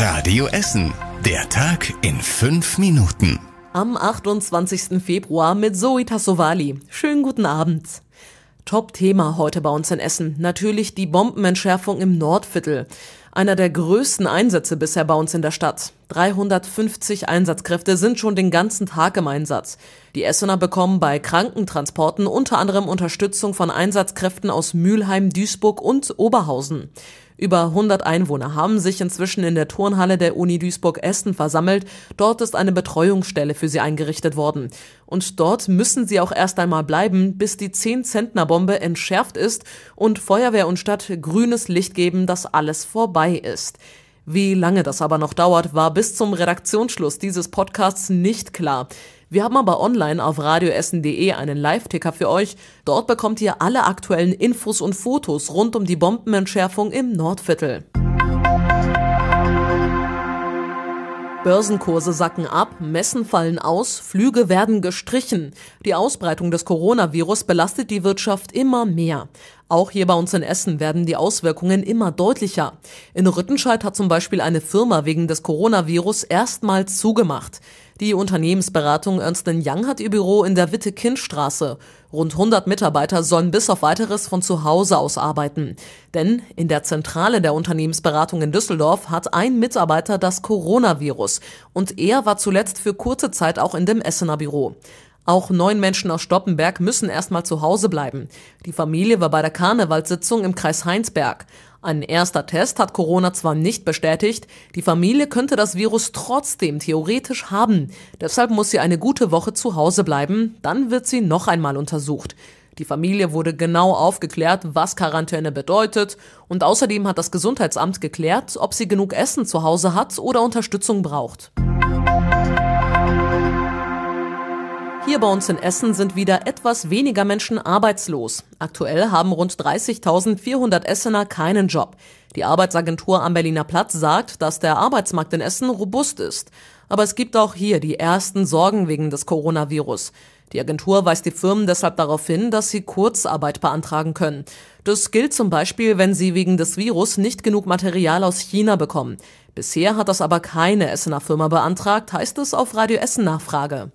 Radio Essen. Der Tag in fünf Minuten. Am 28. Februar mit Zoe Tassovali. Schönen guten Abend. Top-Thema heute bei uns in Essen. Natürlich die Bombenentschärfung im Nordviertel. Einer der größten Einsätze bisher bei uns in der Stadt. 350 Einsatzkräfte sind schon den ganzen Tag im Einsatz. Die Essener bekommen bei Krankentransporten unter anderem Unterstützung von Einsatzkräften aus Mülheim, Duisburg und Oberhausen. Über 100 Einwohner haben sich inzwischen in der Turnhalle der Uni Duisburg-Essen versammelt. Dort ist eine Betreuungsstelle für sie eingerichtet worden. Und dort müssen sie auch erst einmal bleiben, bis die 10-Zentner-Bombe entschärft ist und Feuerwehr und Stadt grünes Licht geben, dass alles vorbei ist. Wie lange das aber noch dauert, war bis zum Redaktionsschluss dieses Podcasts nicht klar. Wir haben aber online auf radioessen.de einen Live-Ticker für euch. Dort bekommt ihr alle aktuellen Infos und Fotos rund um die Bombenentschärfung im Nordviertel. Börsenkurse sacken ab, Messen fallen aus, Flüge werden gestrichen. Die Ausbreitung des Coronavirus belastet die Wirtschaft immer mehr. Auch hier bei uns in Essen werden die Auswirkungen immer deutlicher. In Rüttenscheid hat zum Beispiel eine Firma wegen des Coronavirus erstmals zugemacht. Die Unternehmensberatung Ernst Young hat ihr Büro in der Witte-Kind-Straße. Rund 100 Mitarbeiter sollen bis auf weiteres von zu Hause aus arbeiten. Denn in der Zentrale der Unternehmensberatung in Düsseldorf hat ein Mitarbeiter das Coronavirus. Und er war zuletzt für kurze Zeit auch in dem Essener Büro. Auch neun Menschen aus Stoppenberg müssen erstmal zu Hause bleiben. Die Familie war bei der Karnevalssitzung im Kreis Heinsberg. Ein erster Test hat Corona zwar nicht bestätigt, die Familie könnte das Virus trotzdem theoretisch haben. Deshalb muss sie eine gute Woche zu Hause bleiben, dann wird sie noch einmal untersucht. Die Familie wurde genau aufgeklärt, was Quarantäne bedeutet und außerdem hat das Gesundheitsamt geklärt, ob sie genug Essen zu Hause hat oder Unterstützung braucht. Hier bei uns in Essen sind wieder etwas weniger Menschen arbeitslos. Aktuell haben rund 30.400 Essener keinen Job. Die Arbeitsagentur am Berliner Platz sagt, dass der Arbeitsmarkt in Essen robust ist. Aber es gibt auch hier die ersten Sorgen wegen des Coronavirus. Die Agentur weist die Firmen deshalb darauf hin, dass sie Kurzarbeit beantragen können. Das gilt zum Beispiel, wenn sie wegen des Virus nicht genug Material aus China bekommen. Bisher hat das aber keine Essener Firma beantragt, heißt es auf Radio Essen Nachfrage.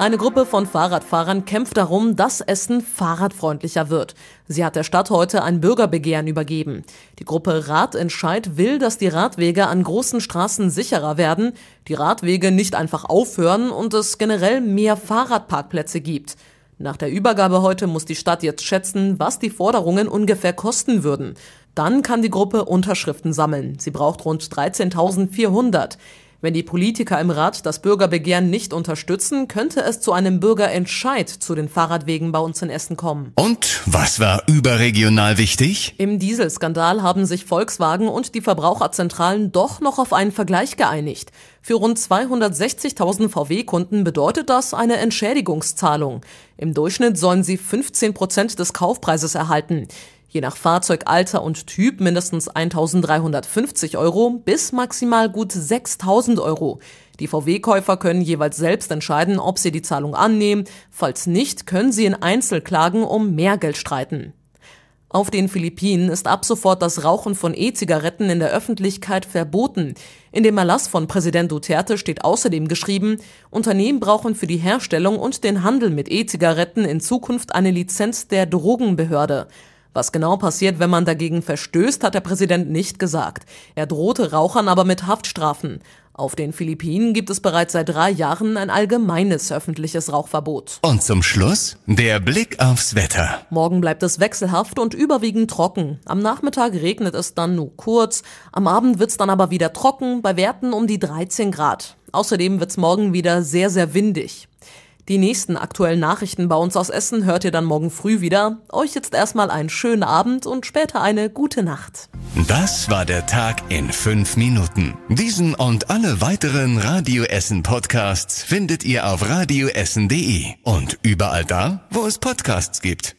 Eine Gruppe von Fahrradfahrern kämpft darum, dass Essen fahrradfreundlicher wird. Sie hat der Stadt heute ein Bürgerbegehren übergeben. Die Gruppe Radentscheid will, dass die Radwege an großen Straßen sicherer werden, die Radwege nicht einfach aufhören und es generell mehr Fahrradparkplätze gibt. Nach der Übergabe heute muss die Stadt jetzt schätzen, was die Forderungen ungefähr kosten würden. Dann kann die Gruppe Unterschriften sammeln. Sie braucht rund 13.400. Wenn die Politiker im Rat das Bürgerbegehren nicht unterstützen, könnte es zu einem Bürgerentscheid zu den Fahrradwegen bei uns in Essen kommen. Und was war überregional wichtig? Im Dieselskandal haben sich Volkswagen und die Verbraucherzentralen doch noch auf einen Vergleich geeinigt. Für rund 260.000 VW-Kunden bedeutet das eine Entschädigungszahlung. Im Durchschnitt sollen sie 15 Prozent des Kaufpreises erhalten je nach Fahrzeug, Alter und Typ mindestens 1350 Euro bis maximal gut 6000 Euro. Die VW-Käufer können jeweils selbst entscheiden, ob sie die Zahlung annehmen. Falls nicht, können sie in Einzelklagen um mehr Geld streiten. Auf den Philippinen ist ab sofort das Rauchen von E-Zigaretten in der Öffentlichkeit verboten. In dem Erlass von Präsident Duterte steht außerdem geschrieben, Unternehmen brauchen für die Herstellung und den Handel mit E-Zigaretten in Zukunft eine Lizenz der Drogenbehörde. Was genau passiert, wenn man dagegen verstößt, hat der Präsident nicht gesagt. Er drohte Rauchern aber mit Haftstrafen. Auf den Philippinen gibt es bereits seit drei Jahren ein allgemeines öffentliches Rauchverbot. Und zum Schluss der Blick aufs Wetter. Morgen bleibt es wechselhaft und überwiegend trocken. Am Nachmittag regnet es dann nur kurz. Am Abend wird es dann aber wieder trocken, bei Werten um die 13 Grad. Außerdem wird es morgen wieder sehr, sehr windig. Die nächsten aktuellen Nachrichten bei uns aus Essen hört ihr dann morgen früh wieder. Euch jetzt erstmal einen schönen Abend und später eine gute Nacht. Das war der Tag in fünf Minuten. Diesen und alle weiteren Radio Essen Podcasts findet ihr auf radioessen.de und überall da, wo es Podcasts gibt.